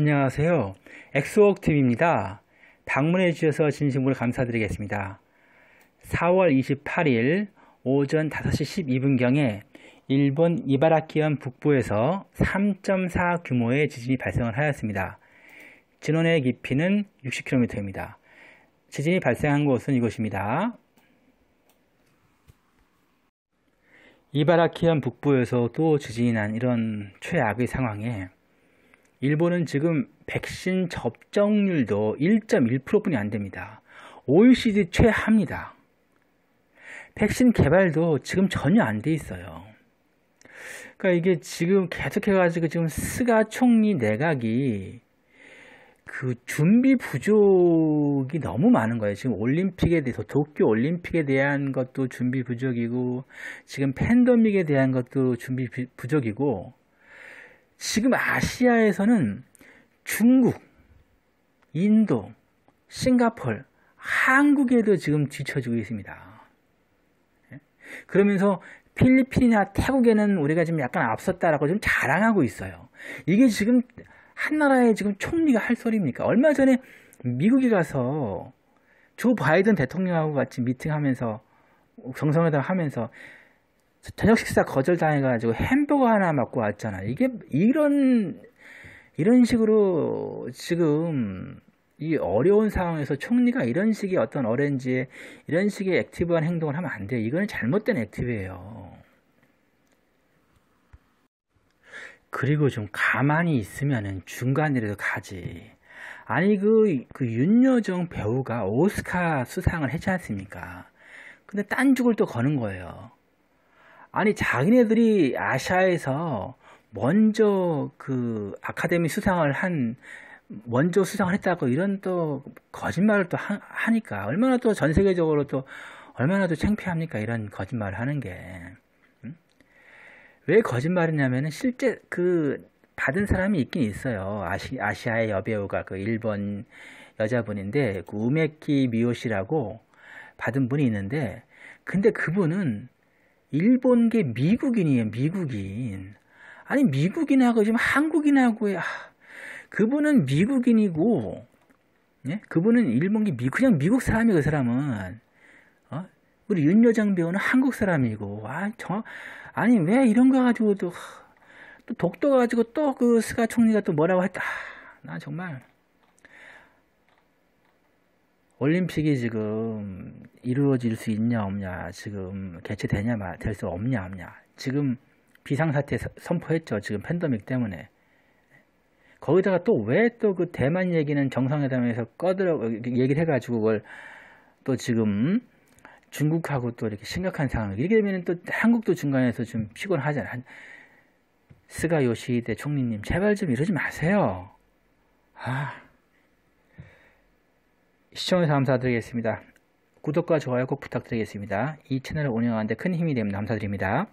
안녕하세요. 엑소웍TV입니다. 방문해 주셔서 진심으로 감사드리겠습니다. 4월 28일 오전 5시 12분경에 일본 이바라키현 북부에서 3.4 규모의 지진이 발생을 하였습니다. 진원의 깊이는 60km입니다. 지진이 발생한 곳은 이곳입니다. 이바라키현 북부에서도 지진이 난 이런 최악의 상황에 일본은 지금 백신 접종률도 1.1%뿐이 안 됩니다. OECD 최하입니다. 백신 개발도 지금 전혀 안 돼 있어요. 그러니까 이게 지금 계속해가지고 지금 스가 총리 내각이 그 준비 부족이 너무 많은 거예요. 지금 올림픽에 대해서 도쿄 올림픽에 대한 것도 준비 부족이고 지금 팬데믹에 대한 것도 준비 부족이고 지금 아시아에서는 중국, 인도, 싱가폴, 한국에도 지금 뒤쳐지고 있습니다. 예? 그러면서 필리핀이나 태국에는 우리가 지금 약간 앞섰다라고 좀 자랑하고 있어요. 이게 지금 한나라에 지금 총리가 할 소리입니까? 얼마 전에 미국에 가서 조 바이든 대통령하고 같이 미팅하면서 정상회담 하면서 저녁 식사 거절당해가지고 햄버거 하나 먹고 왔잖아. 이게 이런 이런 식으로 지금 이 어려운 상황에서 총리가 이런 식의 어떤 어렌지에 이런 식의 액티브한 행동을 하면 안 돼 이거는 잘못된 액티브예요. 그리고 좀 가만히 있으면은 중간이라도 가지. 아니 그, 그 윤여정 배우가 오스카 수상을 했지 않습니까? 근데 딴 죽을 또 거는 거예요. 아니 자기네들이 아시아에서 먼저 그 아카데미 수상을 한 먼저 수상을 했다고 이런 또 거짓말을 또 하, 니까 얼마나 또 전 세계적으로 또 얼마나 또 창피합니까 이런 거짓말을 하는 게. 응? 왜 거짓말이냐면은 실제 그 받은 사람이 있긴 있어요. 아시, 아시아의 여배우가 그 일본 여자분인데 그 우메키 미오시라고 받은 분이 있는데 근데 그분은 일본계 미국인이에요. 미국인. 아니 미국인하고 지금 한국인하고의 아, 그분은 미국인이고 예? 그분은 일본계 미 그냥 미국 사람이 에요그 사람은 어? 우리 윤여정 배우는 한국 사람이고 아정 아니 왜 이런 거 가지고 또, 또 독도 가지고 또 그 스가 총리가 또 뭐라고 했다. 아, 나 정말 올림픽이 지금 이루어질 수 있냐 없냐 지금 개최되냐 될 수 없냐 없냐 지금 비상사태 선포했죠 지금 팬데믹 때문에 거기다가 또 왜 또 그 대만 얘기는 정상회담에서 꺼들어 얘기를 해가지고 그걸 또 지금 중국하고 또 이렇게 심각한 상황 이렇게 되면 또 한국도 중간에서 좀 피곤하잖아요 스가 요시대 총리님 제발 좀 이러지 마세요 아 시청해서 주셔 감사드리겠습니다. 구독과 좋아요 꼭 부탁드리겠습니다. 이 채널을 운영하는데 큰 힘이 됩니다. 감사드립니다.